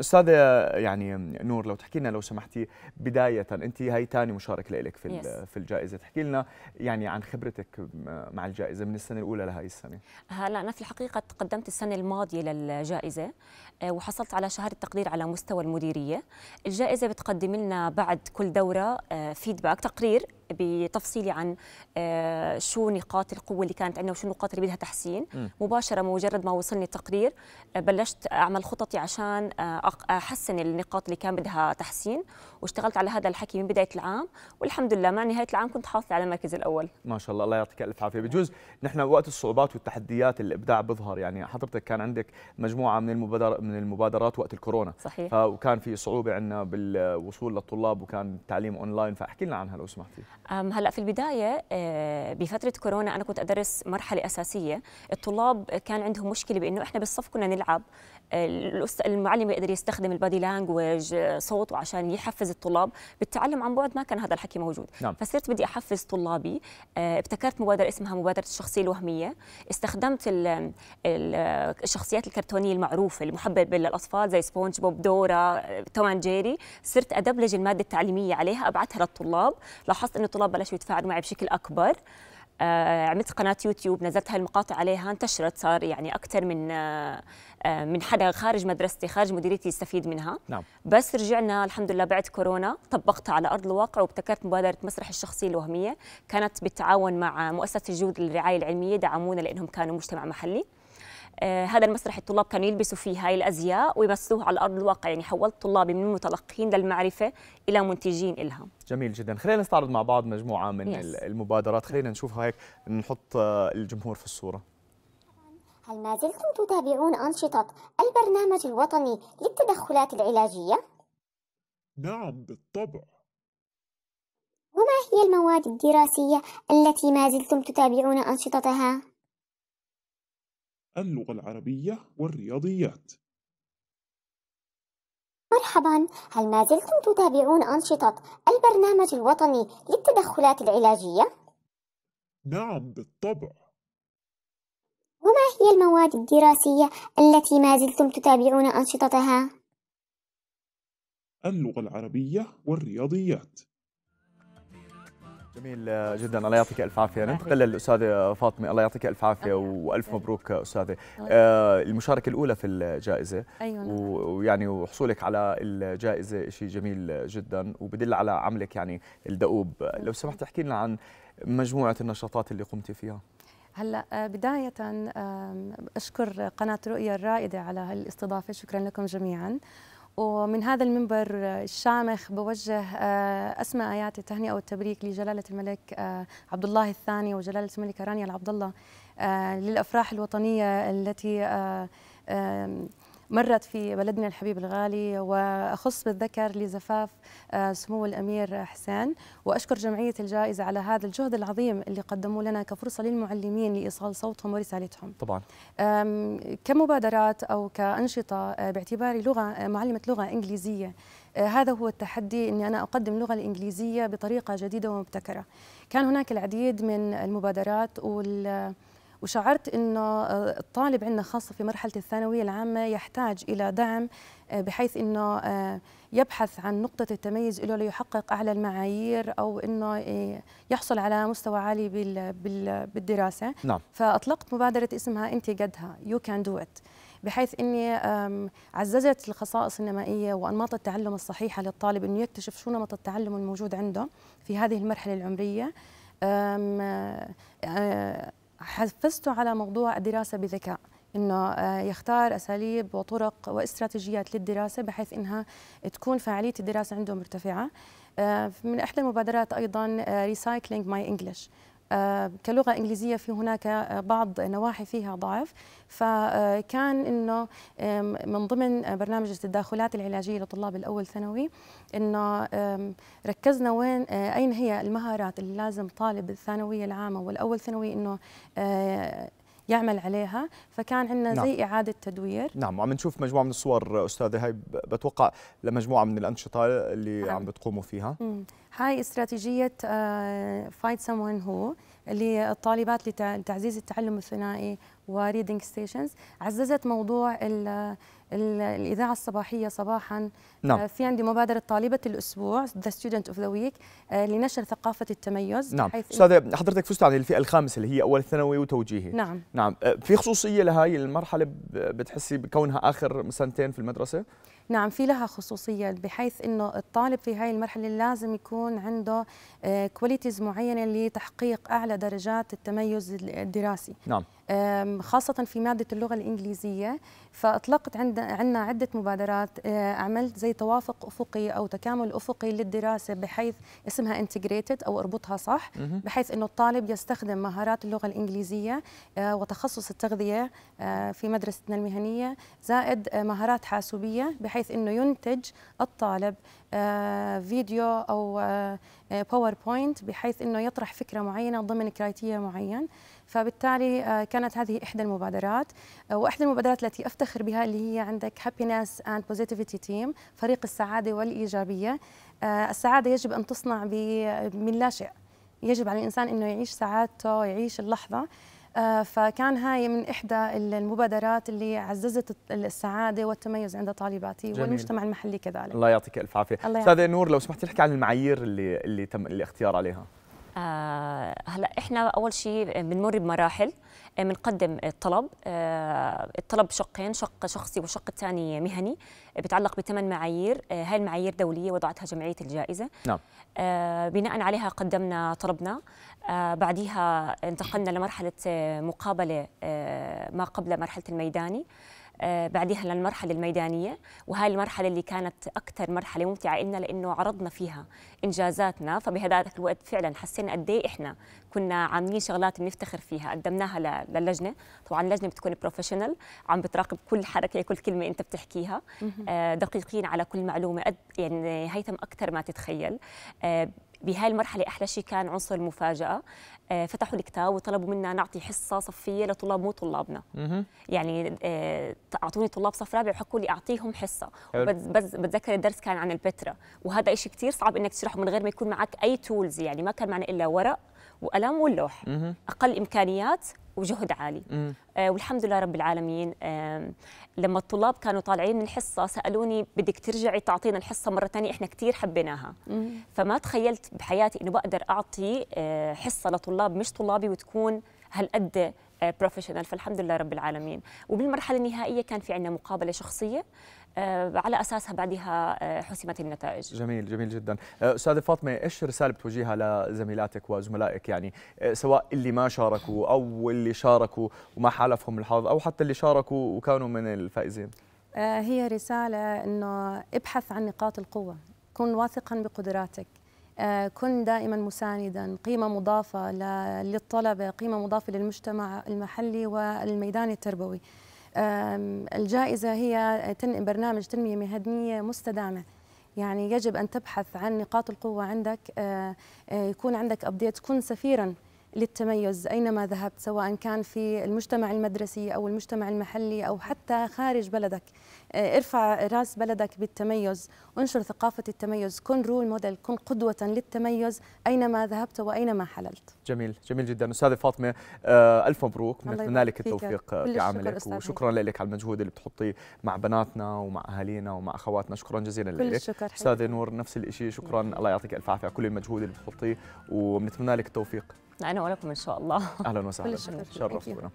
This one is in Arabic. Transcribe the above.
استاذه يعني نور لو تحكي لنا لو سمحتي بدايه انت هاي ثاني مشاركه لك في yes. في الجائزه تحكي لنا يعني عن خبرتك مع الجائزه من السنه الاولى لهي السنه هلا آه، انا في الحقيقه تقدمت السنه الماضيه للجائزه آه، وحصلت على شهاده تقدير على مستوى المديريه الجائزه بتقدم لنا بعد كل دوره فيدباك آه، تقرير بتفصيلي عن آه، شو نقاط القوه اللي كانت عندنا وشو النقاط اللي بدها تحسين مباشره مجرد ما وصلني التقرير آه، بلشت اعمل خططي عشان آه، احسن النقاط اللي كان بدها تحسين واشتغلت على هذا الحكي من بدايه العام والحمد لله مع نهايه العام كنت حاصله على المركز الاول ما شاء الله الله يعطيك الف عافيه بجوز نحن وقت الصعوبات والتحديات الابداع بيظهر يعني حضرتك كان عندك مجموعه من المبادر من المبادرات وقت الكورونا صحيح وكان في صعوبه عندنا بالوصول للطلاب وكان التعليم اونلاين فاحكي لنا عنها لو سمحتي هلا في البدايه آه، بفتره كورونا انا كنت ادرس مرحله اساسيه الطلاب كان عندهم مشكله بانه احنا بالصف كنا نلعب المعلم يقدر يستخدم البادي لانجوج آه، صوت وعشان يحفز الطلاب بالتعلم عن بعد ما كان هذا الحكي موجود نعم. فصرت بدي احفز طلابي آه، ابتكرت مبادره اسمها مبادره الشخصيه الوهميه استخدمت الشخصيات الكرتونيه المعروفه المحببه للاطفال زي سبونج بوب دورا توم جيري صرت ادبلج الماده التعليميه عليها ابعثها للطلاب لاحظت انه الطلاب بلشوا يتفاعلوا معي بشكل اكبر آه، عملت قناة يوتيوب نزلت هالمقاطع عليها انتشرت صار يعني أكثر من آه، آه، من حدا خارج مدرستي خارج مديريتي يستفيد منها نعم. بس رجعنا الحمد لله بعد كورونا طبقتها على أرض الواقع وابتكرت مبادرة مسرح الشخصية الوهمية كانت بالتعاون مع مؤسسة الجود للرعاية العلمية دعمونا لأنهم كانوا مجتمع محلي آه، هذا المسرح الطلاب كانوا يلبسوا فيه هاي الازياء ويمثلوه على ارض الواقع يعني حولت طلابي من متلقين للمعرفه الى منتجين الها جميل جدا خلينا نستعرض مع بعض مجموعه من يس. المبادرات خلينا نشوفها هيك نحط آه، الجمهور في الصوره هل ما زلتم تتابعون أنشطة البرنامج الوطني للتدخلات العلاجية؟ نعم بالطبع وما هي المواد الدراسية التي ما زلتم تتابعون أنشطتها؟ اللغة العربية والرياضيات مرحبا هل ما زلتم تتابعون أنشطة البرنامج الوطني للتدخلات العلاجية؟ نعم بالطبع وما هي المواد الدراسية التي ما زلتم تتابعون أنشطتها؟ اللغة العربية والرياضيات جميل آه، جدا الله يعطيك الف عافيه ننتقل للاستاذه فاطمه الله يعطيك الف عافيه والف مبروك آه، استاذه آه، المشاركه الاولى في الجائزه أيوة نعم. ويعني وحصولك على الجائزه شيء جميل جدا وبدل على عملك يعني الدؤوب نعم. لو سمحت احكي لنا عن مجموعه النشاطات اللي قمتي فيها هلا بداية أشكر قناة رؤية الرائدة على هالاستضافة شكرا لكم جميعا ومن هذا المنبر آه، الشامخ بوجه آه، اسمى ايات التهنئه والتبريك لجلاله الملك آه، عبد الله الثاني وجلاله الملكه رانيا العبد الله للافراح الوطنيه التي مرت في بلدنا الحبيب الغالي وأخص بالذكر لزفاف آه، سمو الأمير حسين وأشكر جمعية الجائزة على هذا الجهد العظيم اللي قدموه لنا كفرصة للمعلمين لإيصال صوتهم ورسالتهم طبعا كمبادرات أو كأنشطة باعتباري لغة معلمة لغة إنجليزية آه، هذا هو التحدي اني انا اقدم اللغه الانجليزيه بطريقه جديده ومبتكره. كان هناك العديد من المبادرات وال وشعرت انه آه، الطالب عندنا خاصه في مرحله الثانويه العامه يحتاج الى دعم آه، بحيث انه آه، يبحث عن نقطه التميز له ليحقق اعلى المعايير او انه يحصل على مستوى عالي بالدراسه نعم. فاطلقت مبادره اسمها انت قدها يو كان دو ات بحيث اني عززت الخصائص النمائيه وانماط التعلم الصحيحه للطالب انه يكتشف شو نمط التعلم الموجود عنده في هذه المرحله العمريه حفزته على موضوع الدراسة بذكاء انه آه، يختار اساليب وطرق واستراتيجيات للدراسه بحيث انها تكون فاعليه الدراسه عنده مرتفعه آه، من احدى المبادرات ايضا ريسايكلينج ماي انجلش آه، كلغه انجليزيه في هناك آه، بعض نواحي فيها ضعف فكان انه من ضمن برنامج التداخلات العلاجيه لطلاب الاول ثانوي انه ركزنا وين آه، اين هي المهارات اللي لازم طالب الثانويه العامه والاول ثانوي انه يعمل عليها فكان عندنا نعم. زي إعادة تدوير نعم وعم نشوف مجموعة من الصور أستاذة هاي بتوقع لمجموعة من الأنشطة اللي عم, عم بتقوموا فيها مم. هاي استراتيجية فايت آه، سمون هو اللي الطالبات لتعزيز التعلم الثنائي وريدنج ستيشنز عززت موضوع ال الإذاعة الصباحية صباحا نعم. آه، في عندي مبادرة طالبة الأسبوع ذا ستودنت اوف ذا ويك لنشر ثقافة التميز نعم أستاذة حضرتك فزت على الفئة الخامسة اللي هي أول ثانوي وتوجيهي نعم نعم آه، في خصوصية لهي المرحلة بتحسي بكونها آخر سنتين في المدرسة؟ نعم في لها خصوصية بحيث أنه الطالب في هاي المرحلة لازم يكون عنده كواليتيز آه، معينة لتحقيق أعلى درجات التميز الدراسي نعم خاصة في مادة اللغة الإنجليزية فأطلقت عندنا عدة مبادرات آه، عملت زي توافق أفقي أو تكامل أفقي للدراسة بحيث اسمها انتجريتد أو اربطها صح بحيث أنه الطالب يستخدم مهارات اللغة الإنجليزية آه، وتخصص التغذية آه، في مدرستنا المهنية زائد مهارات حاسوبية بحيث أنه ينتج الطالب آه، فيديو او باوربوينت آه، آه، بحيث انه يطرح فكره معينه ضمن كرايتيريا معين فبالتالي كانت هذه احدى المبادرات واحدى المبادرات التي افتخر بها اللي هي عندك هابينس اند بوزيتيفيتي تيم فريق السعاده والايجابيه السعاده يجب ان تصنع من لا شيء يجب على الانسان انه يعيش سعادته يعيش اللحظه آه، فكان هاي من إحدى المبادرات اللي عززت السعادة والتميز عند طالباتي جميل. والمجتمع المحلي كذلك الله يعطيك ألف عافية أستاذة نور لو سمحتي نحكي عن المعايير اللي اللي تم الاختيار عليها آه هلا احنا اول شيء بنمر بمراحل بنقدم آه، الطلب آه، الطلب شقين شق شخصي والشق الثاني مهني آه، بتعلق بثمان معايير هاي المعايير دولية وضعتها جمعية الجائزة نعم. بناء عليها قدمنا طلبنا بعديها انتقلنا لمرحلة مقابلة ما قبل مرحلة الميداني بعدها للمرحلة الميدانية وهاي المرحلة اللي كانت أكثر مرحلة ممتعة لنا لأنه عرضنا فيها إنجازاتنا فبهذاك الوقت فعلا حسينا قد إيه إحنا كنا عاملين شغلات بنفتخر فيها قدمناها للجنة طبعا اللجنة بتكون بروفيشنال عم بتراقب كل حركة كل كلمة أنت بتحكيها آه، دقيقين على كل معلومة قد يعني هيثم أكثر ما تتخيل آه، بهاي المرحله احلى شيء كان عنصر المفاجاه آه، فتحوا الكتاب وطلبوا منا نعطي حصه صفيه لطلاب مو طلابنا يعني آه، اعطوني طلاب صف رابع وحكوا لي اعطيهم حصه بس بتذكر الدرس كان عن البترا وهذا شيء كثير صعب انك تشرحه من غير ما يكون معك اي تولز يعني ما كان معنا الا ورق وقلم واللوح اقل امكانيات وجهد عالي آه والحمد لله رب العالمين آه لما الطلاب كانوا طالعين من الحصة سألوني بدك ترجعي تعطينا الحصة مرة ثانية إحنا كثير حبيناها مه. فما تخيلت بحياتي إنه بقدر أعطي آه حصة لطلاب مش طلابي وتكون هالقد بروفيشنال آه، فالحمد لله رب العالمين وبالمرحلة النهائية كان في عندنا مقابلة شخصية آه، على اساسها بعدها آه، حسمت النتائج. جميل جميل جدا، آه، استاذه فاطمه ايش رساله بتوجهها لزميلاتك وزملائك يعني سواء اللي ما شاركوا او اللي شاركوا وما حالفهم الحظ او حتى اللي شاركوا وكانوا من الفائزين؟ هي رساله انه ابحث عن نقاط القوه، كن واثقا بقدراتك. كن دائما مساندا قيمة مضافة للطلبة قيمة مضافة للمجتمع المحلي والميدان التربوي الجائزة هي برنامج تنمية مهنية مستدامة يعني يجب أن تبحث عن نقاط القوة عندك آه، آه، يكون عندك أبديت كن سفيراً للتميز أينما ذهبت سواء كان في المجتمع المدرسي أو المجتمع المحلي أو حتى خارج بلدك آه، ارفع راس بلدك بالتميز انشر ثقافة التميز كن رول موديل كن قدوة للتميز أينما ذهبت وأينما حللت جميل جميل جدا أستاذة فاطمة آه، ألف مبروك نتمنى لك التوفيق في عملك وشكرا لك على المجهود اللي بتحطيه مع بناتنا ومع أهالينا ومع أخواتنا شكرا جزيلا لك الشكر أستاذة نور نفس الشيء شكرا الله يعطيك ألف عافية على كل المجهود اللي بتحطيه وبنتمنى لك التوفيق لا انا ولكم ان شاء الله اهلا وسهلا شرفتونا